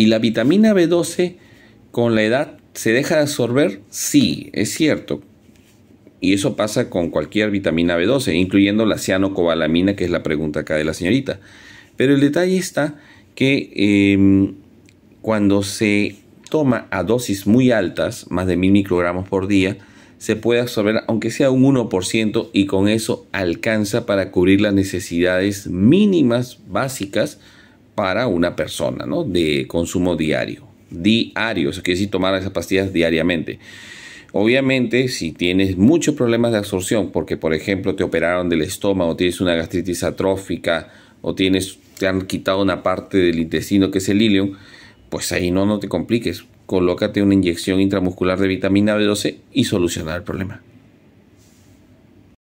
Y la vitamina B12 con la edad se deja de absorber, sí, es cierto. Y eso pasa con cualquier vitamina B12, incluyendo la cianocobalamina, que es la pregunta acá de la señorita. Pero el detalle está que em, cuando se toma a dosis muy altas, más de mil microgramos por día, se puede absorber aunque sea un 1% y con eso alcanza para cubrir las necesidades mínimas básicas para una persona, ¿no? De consumo diario. Diario, es decir tomar esas pastillas diariamente. Obviamente, si tienes muchos problemas de absorción, porque por ejemplo te operaron del estómago, tienes una gastritis atrófica o tienes, te han quitado una parte del intestino que es el ileum, pues ahí no, no te compliques. Colócate una inyección intramuscular de vitamina B12 y solucionar el problema.